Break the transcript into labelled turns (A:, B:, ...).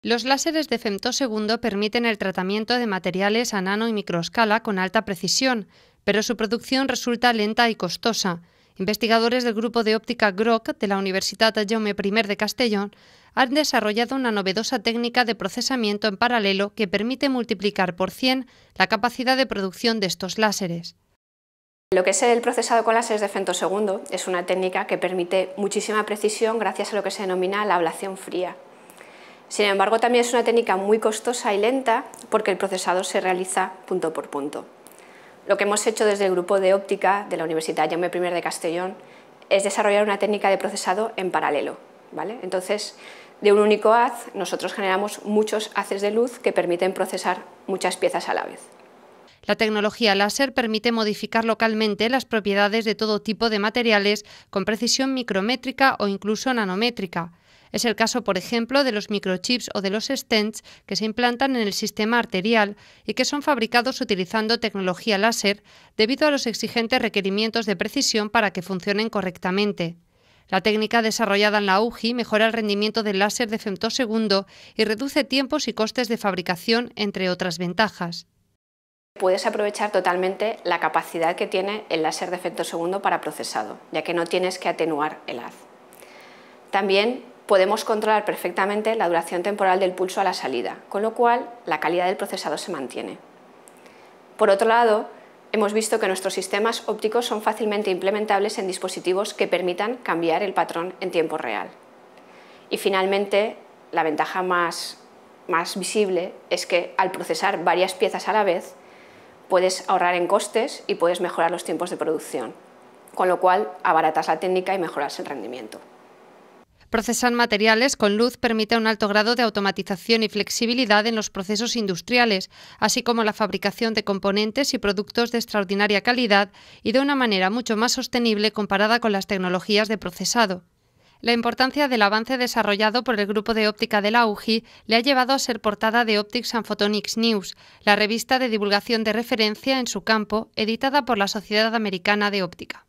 A: Los láseres de femtosegundo permiten el tratamiento de materiales a nano y microescala con alta precisión, pero su producción resulta lenta y costosa. Investigadores del grupo de óptica GROC de la Universidad Jaume I de Castellón han desarrollado una novedosa técnica de procesamiento en paralelo que permite multiplicar por 100 la capacidad de producción de estos láseres.
B: Lo que es el procesado con láseres de femtosegundo es una técnica que permite muchísima precisión gracias a lo que se denomina la ablación fría, sin embargo, también es una técnica muy costosa y lenta porque el procesado se realiza punto por punto. Lo que hemos hecho desde el grupo de óptica de la Universidad Jaume I de Castellón es desarrollar una técnica de procesado en paralelo. Entonces, de un único haz, nosotros generamos muchos haces de luz que permiten procesar muchas piezas a la vez.
A: La tecnología láser permite modificar localmente las propiedades de todo tipo de materiales con precisión micrométrica o incluso nanométrica. Es el caso, por ejemplo, de los microchips o de los stents que se implantan en el sistema arterial y que son fabricados utilizando tecnología láser debido a los exigentes requerimientos de precisión para que funcionen correctamente. La técnica desarrollada en la UJI mejora el rendimiento del láser de femtosegundo y reduce tiempos y costes de fabricación, entre otras ventajas.
B: Puedes aprovechar totalmente la capacidad que tiene el láser de femtosegundo para procesado, ya que no tienes que atenuar el haz. También podemos controlar perfectamente la duración temporal del pulso a la salida, con lo cual la calidad del procesado se mantiene. Por otro lado, hemos visto que nuestros sistemas ópticos son fácilmente implementables en dispositivos que permitan cambiar el patrón en tiempo real. Y finalmente, la ventaja más, visible es que al procesar varias piezas a la vez, puedes ahorrar en costes y puedes mejorar los tiempos de producción, con lo cual abaratas la técnica y mejoras el rendimiento.
A: Procesar materiales con luz permite un alto grado de automatización y flexibilidad en los procesos industriales, así como la fabricación de componentes y productos de extraordinaria calidad y de una manera mucho más sostenible comparada con las tecnologías de procesado. La importancia del avance desarrollado por el grupo de óptica de la UGI le ha llevado a ser portada de Optics and Photonics News, la revista de divulgación de referencia en su campo, editada por la Sociedad Americana de Óptica.